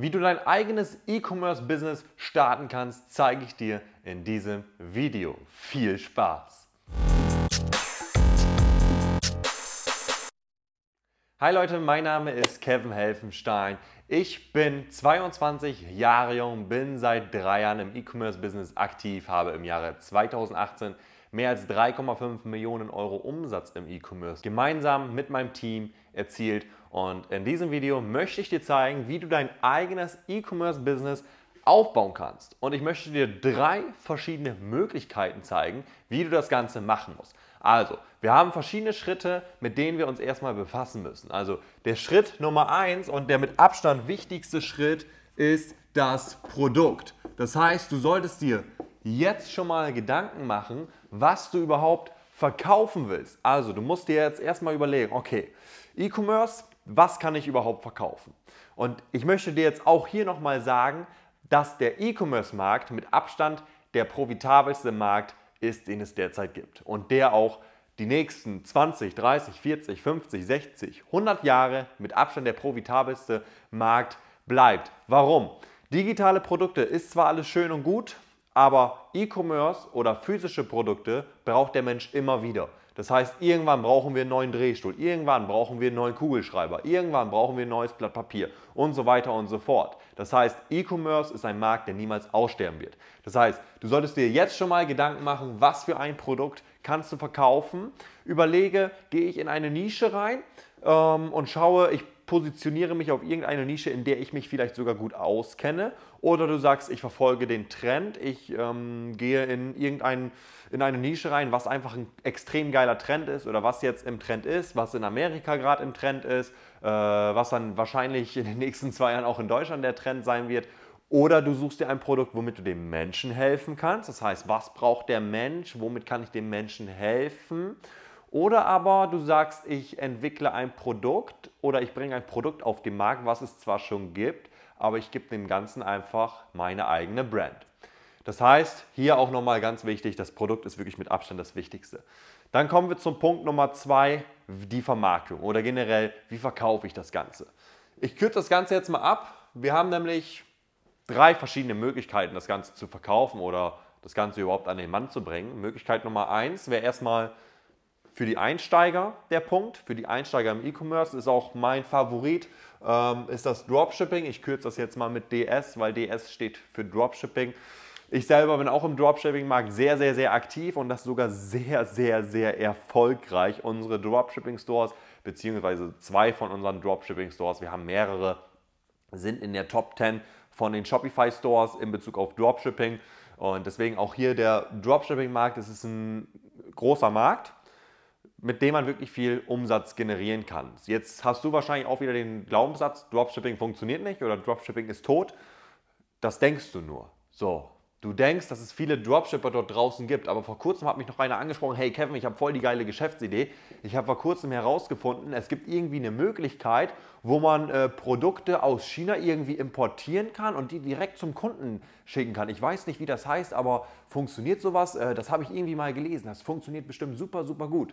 Wie du dein eigenes E-Commerce-Business starten kannst, zeige ich dir in diesem Video. Viel Spaß! Hi Leute, mein Name ist Kevin Helfenstein. Ich bin 22 Jahre jung, bin seit drei Jahren im E-Commerce-Business aktiv, habe im Jahre 2018 mehr als 3,5 Millionen Euro Umsatz im E-Commerce gemeinsam mit meinem Team erzielt. Und in diesem Video möchte ich dir zeigen, wie du dein eigenes E-Commerce-Business aufbauen kannst. Und ich möchte dir drei verschiedene Möglichkeiten zeigen, wie du das Ganze machen musst. Also, wir haben verschiedene Schritte, mit denen wir uns erstmal befassen müssen. Also, der Schritt Nummer eins und der mit Abstand wichtigste Schritt ist das Produkt. Das heißt, du solltest dir jetzt schon mal Gedanken machen, was du überhaupt verkaufen willst. Also du musst dir jetzt erstmal überlegen, okay, E-Commerce, was kann ich überhaupt verkaufen? Und ich möchte dir jetzt auch hier nochmal sagen, dass der E-Commerce-Markt mit Abstand der profitabelste Markt ist, den es derzeit gibt. Und der auch die nächsten 20, 30, 40, 50, 60, 100 Jahre mit Abstand der profitabelste Markt bleibt. Warum? Digitale Produkte ist zwar alles schön und gut, aber E-Commerce oder physische Produkte braucht der Mensch immer wieder. Das heißt, irgendwann brauchen wir einen neuen Drehstuhl, irgendwann brauchen wir einen neuen Kugelschreiber, irgendwann brauchen wir ein neues Blatt Papier und so weiter und so fort. Das heißt, E-Commerce ist ein Markt, der niemals aussterben wird. Das heißt, du solltest dir jetzt schon mal Gedanken machen, was für ein Produkt kannst du verkaufen. Überlege, gehe ich in eine Nische rein ähm, und schaue, ich positioniere mich auf irgendeine Nische, in der ich mich vielleicht sogar gut auskenne. Oder du sagst, ich verfolge den Trend, ich ähm, gehe in irgendein, in eine Nische rein, was einfach ein extrem geiler Trend ist oder was jetzt im Trend ist, was in Amerika gerade im Trend ist, äh, was dann wahrscheinlich in den nächsten zwei Jahren auch in Deutschland der Trend sein wird. Oder du suchst dir ein Produkt, womit du dem Menschen helfen kannst. Das heißt, was braucht der Mensch? Womit kann ich dem Menschen helfen? Oder aber du sagst, ich entwickle ein Produkt oder ich bringe ein Produkt auf den Markt, was es zwar schon gibt, aber ich gebe dem Ganzen einfach meine eigene Brand. Das heißt, hier auch nochmal ganz wichtig, das Produkt ist wirklich mit Abstand das Wichtigste. Dann kommen wir zum Punkt Nummer zwei, die Vermarktung oder generell, wie verkaufe ich das Ganze. Ich kürze das Ganze jetzt mal ab. Wir haben nämlich drei verschiedene Möglichkeiten, das Ganze zu verkaufen oder das Ganze überhaupt an den Mann zu bringen. Möglichkeit Nummer eins wäre erstmal für die Einsteiger der Punkt. Für die Einsteiger im E-Commerce ist auch mein Favorit, ähm, ist das Dropshipping. Ich kürze das jetzt mal mit DS, weil DS steht für Dropshipping. Ich selber bin auch im Dropshipping-Markt sehr, sehr, sehr aktiv und das sogar sehr, sehr, sehr erfolgreich. Unsere Dropshipping-Stores, beziehungsweise zwei von unseren Dropshipping-Stores, wir haben mehrere, sind in der Top 10 von den Shopify-Stores in Bezug auf Dropshipping. Und deswegen auch hier der Dropshipping-Markt, es ist ein großer Markt mit dem man wirklich viel Umsatz generieren kann. Jetzt hast du wahrscheinlich auch wieder den Glaubenssatz, Dropshipping funktioniert nicht oder Dropshipping ist tot. Das denkst du nur. So, du denkst, dass es viele Dropshipper dort draußen gibt, aber vor kurzem hat mich noch einer angesprochen, hey Kevin, ich habe voll die geile Geschäftsidee. Ich habe vor kurzem herausgefunden, es gibt irgendwie eine Möglichkeit, wo man äh, Produkte aus China irgendwie importieren kann und die direkt zum Kunden schicken kann. Ich weiß nicht, wie das heißt, aber funktioniert sowas? Äh, das habe ich irgendwie mal gelesen. Das funktioniert bestimmt super, super gut.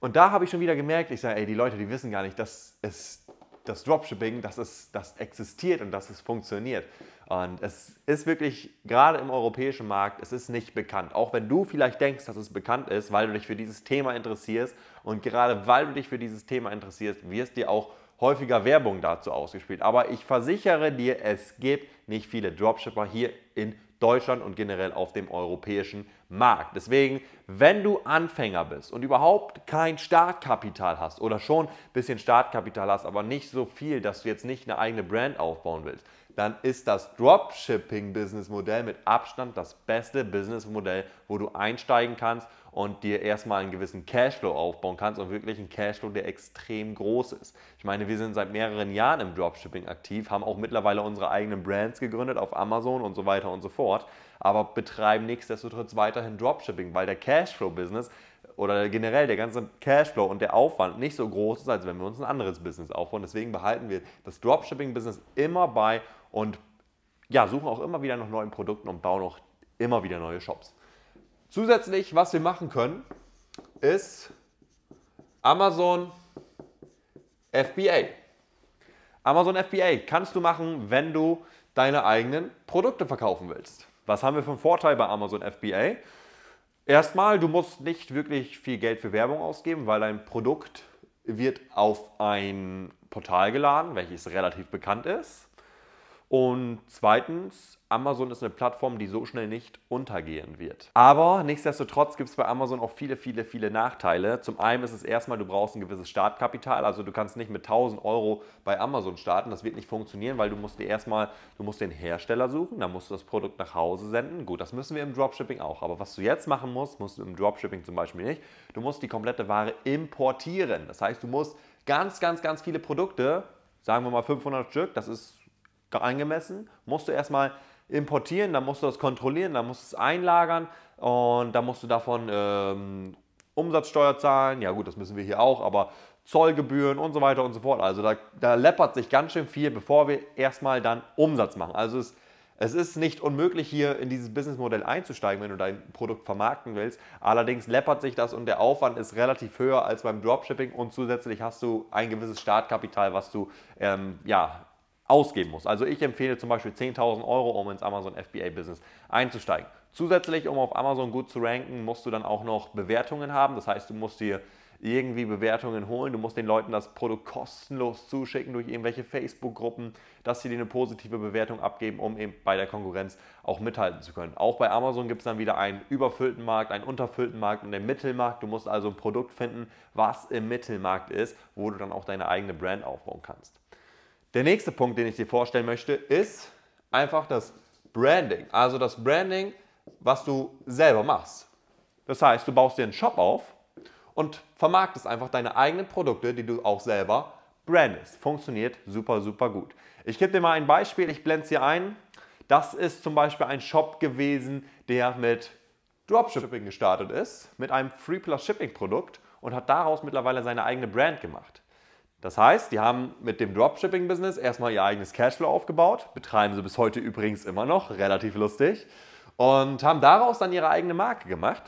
Und da habe ich schon wieder gemerkt, ich sage, ey, die Leute, die wissen gar nicht, dass es das Dropshipping, dass es das existiert und dass es funktioniert. Und es ist wirklich, gerade im europäischen Markt, es ist nicht bekannt. Auch wenn du vielleicht denkst, dass es bekannt ist, weil du dich für dieses Thema interessierst. Und gerade weil du dich für dieses Thema interessierst, wirst dir auch häufiger Werbung dazu ausgespielt. Aber ich versichere dir, es gibt nicht viele Dropshipper hier in Deutschland und generell auf dem europäischen Markt. Deswegen, wenn du Anfänger bist und überhaupt kein Startkapital hast oder schon ein bisschen Startkapital hast, aber nicht so viel, dass du jetzt nicht eine eigene Brand aufbauen willst, dann ist das Dropshipping-Business-Modell mit Abstand das beste Business-Modell, wo du einsteigen kannst und dir erstmal einen gewissen Cashflow aufbauen kannst und wirklich einen Cashflow, der extrem groß ist. Ich meine, wir sind seit mehreren Jahren im Dropshipping aktiv, haben auch mittlerweile unsere eigenen Brands gegründet auf Amazon und so weiter und so fort, aber betreiben nichtsdestotrotz weiterhin Dropshipping, weil der Cashflow-Business oder generell der ganze Cashflow und der Aufwand nicht so groß ist, als wenn wir uns ein anderes Business aufbauen. Deswegen behalten wir das Dropshipping-Business immer bei und ja, suchen auch immer wieder nach neuen Produkten und bauen auch immer wieder neue Shops. Zusätzlich, was wir machen können, ist Amazon FBA. Amazon FBA kannst du machen, wenn du deine eigenen Produkte verkaufen willst. Was haben wir für einen Vorteil bei Amazon FBA? Erstmal, du musst nicht wirklich viel Geld für Werbung ausgeben, weil dein Produkt wird auf ein Portal geladen, welches relativ bekannt ist. Und zweitens, Amazon ist eine Plattform, die so schnell nicht untergehen wird. Aber nichtsdestotrotz gibt es bei Amazon auch viele, viele, viele Nachteile. Zum einen ist es erstmal, du brauchst ein gewisses Startkapital. Also du kannst nicht mit 1000 Euro bei Amazon starten. Das wird nicht funktionieren, weil du musst dir erstmal, du musst den Hersteller suchen, dann musst du das Produkt nach Hause senden. Gut, das müssen wir im Dropshipping auch. Aber was du jetzt machen musst, musst du im Dropshipping zum Beispiel nicht. Du musst die komplette Ware importieren. Das heißt, du musst ganz, ganz, ganz viele Produkte, sagen wir mal 500 Stück, das ist angemessen, musst du erstmal importieren, dann musst du das kontrollieren, dann musst du es einlagern und dann musst du davon ähm, Umsatzsteuer zahlen. Ja gut, das müssen wir hier auch, aber Zollgebühren und so weiter und so fort. Also da, da läppert sich ganz schön viel, bevor wir erstmal dann Umsatz machen. Also es, es ist nicht unmöglich, hier in dieses Businessmodell einzusteigen, wenn du dein Produkt vermarkten willst. Allerdings läppert sich das und der Aufwand ist relativ höher als beim Dropshipping und zusätzlich hast du ein gewisses Startkapital, was du ähm, ja, ausgeben muss. Also ich empfehle zum Beispiel 10.000 Euro, um ins Amazon FBA Business einzusteigen. Zusätzlich, um auf Amazon gut zu ranken, musst du dann auch noch Bewertungen haben. Das heißt, du musst dir irgendwie Bewertungen holen. Du musst den Leuten das Produkt kostenlos zuschicken durch irgendwelche Facebook-Gruppen, dass sie dir eine positive Bewertung abgeben, um eben bei der Konkurrenz auch mithalten zu können. Auch bei Amazon gibt es dann wieder einen überfüllten Markt, einen unterfüllten Markt und den Mittelmarkt. Du musst also ein Produkt finden, was im Mittelmarkt ist, wo du dann auch deine eigene Brand aufbauen kannst. Der nächste Punkt, den ich dir vorstellen möchte, ist einfach das Branding. Also das Branding, was du selber machst. Das heißt, du baust dir einen Shop auf und vermarktest einfach deine eigenen Produkte, die du auch selber brandest. Funktioniert super, super gut. Ich gebe dir mal ein Beispiel, ich blende es hier ein. Das ist zum Beispiel ein Shop gewesen, der mit Dropshipping gestartet ist, mit einem Free Plus Shipping Produkt und hat daraus mittlerweile seine eigene Brand gemacht. Das heißt, die haben mit dem Dropshipping-Business erstmal ihr eigenes Cashflow aufgebaut, betreiben sie bis heute übrigens immer noch, relativ lustig, und haben daraus dann ihre eigene Marke gemacht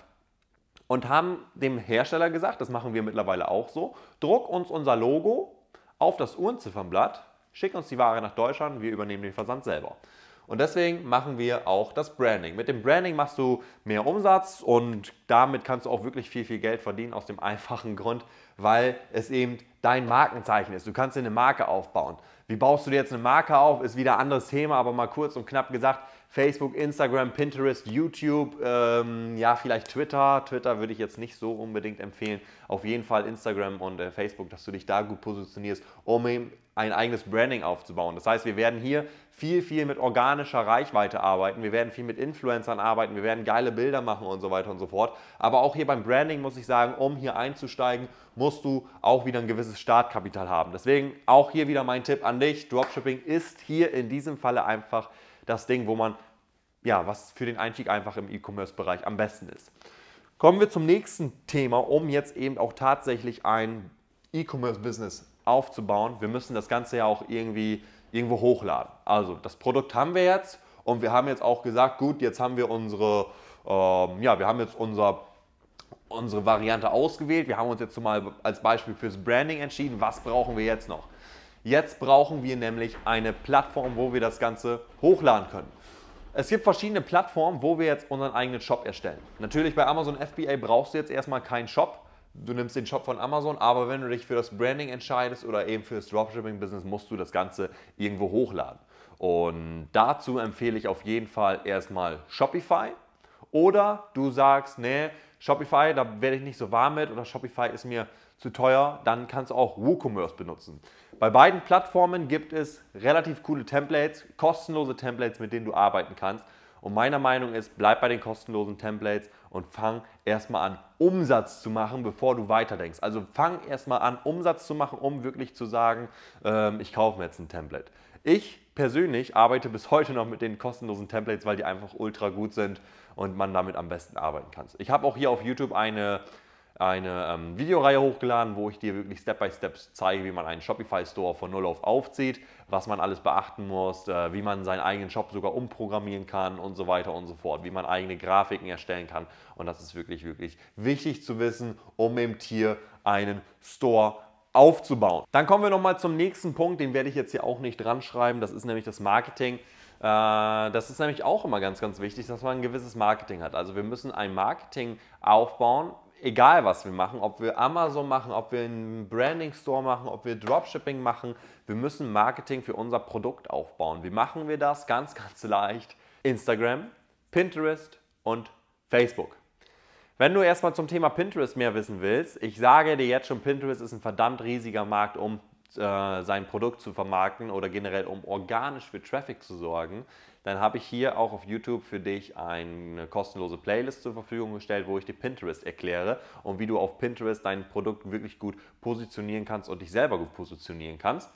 und haben dem Hersteller gesagt, das machen wir mittlerweile auch so, druck uns unser Logo auf das Uhrenziffernblatt, schick uns die Ware nach Deutschland, wir übernehmen den Versand selber. Und deswegen machen wir auch das Branding. Mit dem Branding machst du mehr Umsatz und damit kannst du auch wirklich viel, viel Geld verdienen aus dem einfachen Grund, weil es eben dein Markenzeichen ist. Du kannst dir eine Marke aufbauen. Wie baust du dir jetzt eine Marke auf, ist wieder ein anderes Thema, aber mal kurz und knapp gesagt, Facebook, Instagram, Pinterest, YouTube, ähm, ja, vielleicht Twitter. Twitter würde ich jetzt nicht so unbedingt empfehlen. Auf jeden Fall Instagram und äh, Facebook, dass du dich da gut positionierst, um ein eigenes Branding aufzubauen. Das heißt, wir werden hier viel, viel mit organischer Reichweite arbeiten, wir werden viel mit Influencern arbeiten, wir werden geile Bilder machen und so weiter und so fort. Aber auch hier beim Branding muss ich sagen, um hier einzusteigen, musst du auch wieder ein gewisses Startkapital haben. Deswegen auch hier wieder mein Tipp an dich, Dropshipping ist hier in diesem Falle einfach das Ding, wo man, ja, was für den Einstieg einfach im E-Commerce-Bereich am besten ist. Kommen wir zum nächsten Thema, um jetzt eben auch tatsächlich ein E-Commerce-Business aufzubauen. Wir müssen das Ganze ja auch irgendwie irgendwo hochladen. Also das Produkt haben wir jetzt und wir haben jetzt auch gesagt, gut, jetzt haben wir unsere, ähm, ja, wir haben jetzt unser unsere Variante ausgewählt. Wir haben uns jetzt mal als Beispiel fürs Branding entschieden. Was brauchen wir jetzt noch? Jetzt brauchen wir nämlich eine Plattform, wo wir das Ganze hochladen können. Es gibt verschiedene Plattformen, wo wir jetzt unseren eigenen Shop erstellen. Natürlich bei Amazon FBA brauchst du jetzt erstmal keinen Shop. Du nimmst den Shop von Amazon, aber wenn du dich für das Branding entscheidest oder eben für das Dropshipping-Business, musst du das Ganze irgendwo hochladen. Und dazu empfehle ich auf jeden Fall erstmal Shopify. Oder du sagst, nee, Shopify, da werde ich nicht so warm mit oder Shopify ist mir zu teuer, dann kannst du auch WooCommerce benutzen. Bei beiden Plattformen gibt es relativ coole Templates, kostenlose Templates, mit denen du arbeiten kannst. Und meiner Meinung ist, bleib bei den kostenlosen Templates und fang erstmal an, Umsatz zu machen, bevor du weiterdenkst. Also fang erstmal an, Umsatz zu machen, um wirklich zu sagen, ähm, ich kaufe mir jetzt ein Template. Ich persönlich arbeite bis heute noch mit den kostenlosen Templates, weil die einfach ultra gut sind und man damit am besten arbeiten kann. Ich habe auch hier auf YouTube eine, eine ähm, Videoreihe hochgeladen, wo ich dir wirklich Step by Step zeige, wie man einen Shopify Store von Null auf aufzieht, was man alles beachten muss, äh, wie man seinen eigenen Shop sogar umprogrammieren kann und so weiter und so fort, wie man eigene Grafiken erstellen kann. Und das ist wirklich, wirklich wichtig zu wissen, um im Tier einen Store aufzubauen. Dann kommen wir nochmal zum nächsten Punkt, den werde ich jetzt hier auch nicht dran schreiben, das ist nämlich das Marketing. Äh, das ist nämlich auch immer ganz, ganz wichtig, dass man ein gewisses Marketing hat. Also wir müssen ein Marketing aufbauen, egal was wir machen, ob wir Amazon machen, ob wir einen Branding Store machen, ob wir Dropshipping machen, wir müssen Marketing für unser Produkt aufbauen. Wie machen wir das? Ganz, ganz leicht. Instagram, Pinterest und Facebook. Wenn du erstmal zum Thema Pinterest mehr wissen willst, ich sage dir jetzt schon, Pinterest ist ein verdammt riesiger Markt, um äh, sein Produkt zu vermarkten oder generell um organisch für Traffic zu sorgen, dann habe ich hier auch auf YouTube für dich eine kostenlose Playlist zur Verfügung gestellt, wo ich dir Pinterest erkläre und wie du auf Pinterest dein Produkt wirklich gut positionieren kannst und dich selber gut positionieren kannst.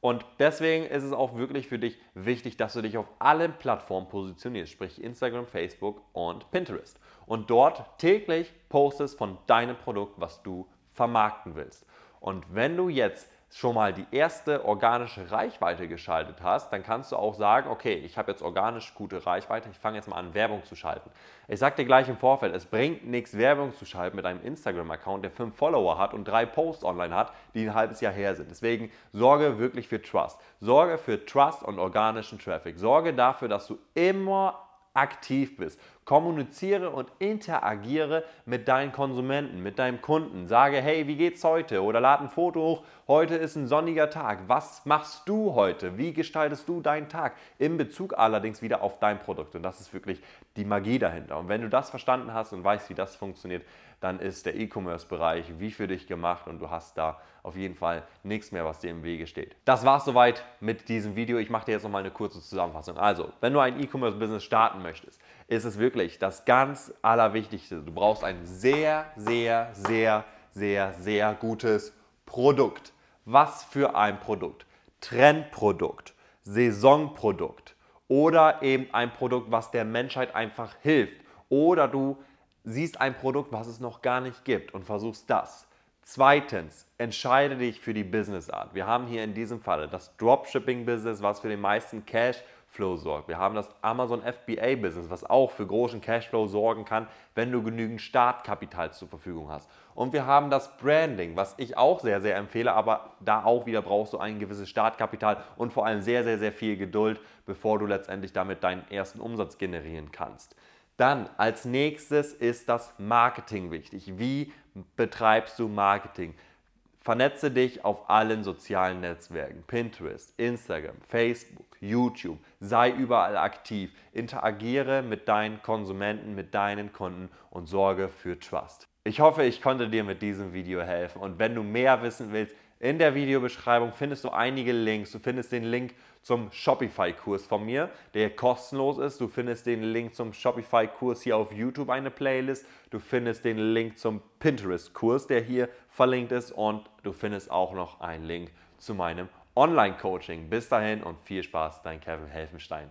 Und deswegen ist es auch wirklich für dich wichtig, dass du dich auf allen Plattformen positionierst, sprich Instagram, Facebook und Pinterest. Und dort täglich postest von deinem Produkt, was du vermarkten willst. Und wenn du jetzt schon mal die erste organische Reichweite geschaltet hast, dann kannst du auch sagen, okay, ich habe jetzt organisch gute Reichweite, ich fange jetzt mal an, Werbung zu schalten. Ich sage dir gleich im Vorfeld, es bringt nichts, Werbung zu schalten mit einem Instagram-Account, der fünf Follower hat und drei Posts online hat, die ein halbes Jahr her sind. Deswegen sorge wirklich für Trust. Sorge für Trust und organischen Traffic. Sorge dafür, dass du immer aktiv bist. Kommuniziere und interagiere mit deinen Konsumenten, mit deinem Kunden. Sage, hey, wie geht's heute? Oder lade ein Foto hoch. Heute ist ein sonniger Tag. Was machst du heute? Wie gestaltest du deinen Tag? In Bezug allerdings wieder auf dein Produkt. Und das ist wirklich die Magie dahinter. Und wenn du das verstanden hast und weißt, wie das funktioniert, dann ist der E-Commerce-Bereich wie für dich gemacht und du hast da auf jeden Fall nichts mehr, was dir im Wege steht. Das war's soweit mit diesem Video. Ich mache dir jetzt nochmal eine kurze Zusammenfassung. Also, wenn du ein E-Commerce-Business starten möchtest, ist es wirklich das ganz Allerwichtigste. Du brauchst ein sehr, sehr, sehr, sehr, sehr gutes Produkt. Was für ein Produkt? Trendprodukt, Saisonprodukt oder eben ein Produkt, was der Menschheit einfach hilft. Oder du siehst ein Produkt, was es noch gar nicht gibt und versuchst das. Zweitens, entscheide dich für die Businessart. Wir haben hier in diesem Falle das Dropshipping-Business, was für den meisten Cash Cashflow sorgt. Wir haben das Amazon FBA Business, was auch für großen Cashflow sorgen kann, wenn du genügend Startkapital zur Verfügung hast. Und wir haben das Branding, was ich auch sehr, sehr empfehle, aber da auch wieder brauchst du ein gewisses Startkapital und vor allem sehr, sehr, sehr viel Geduld, bevor du letztendlich damit deinen ersten Umsatz generieren kannst. Dann als nächstes ist das Marketing wichtig. Wie betreibst du Marketing? Vernetze dich auf allen sozialen Netzwerken. Pinterest, Instagram, Facebook, YouTube. Sei überall aktiv. Interagiere mit deinen Konsumenten, mit deinen Kunden und sorge für Trust. Ich hoffe, ich konnte dir mit diesem Video helfen. Und wenn du mehr wissen willst, in der Videobeschreibung findest du einige Links. Du findest den Link zum Shopify-Kurs von mir, der kostenlos ist. Du findest den Link zum Shopify-Kurs hier auf YouTube, eine Playlist. Du findest den Link zum Pinterest-Kurs, der hier verlinkt ist. Und du findest auch noch einen Link zu meinem Online-Coaching. Bis dahin und viel Spaß, dein Kevin Helfenstein.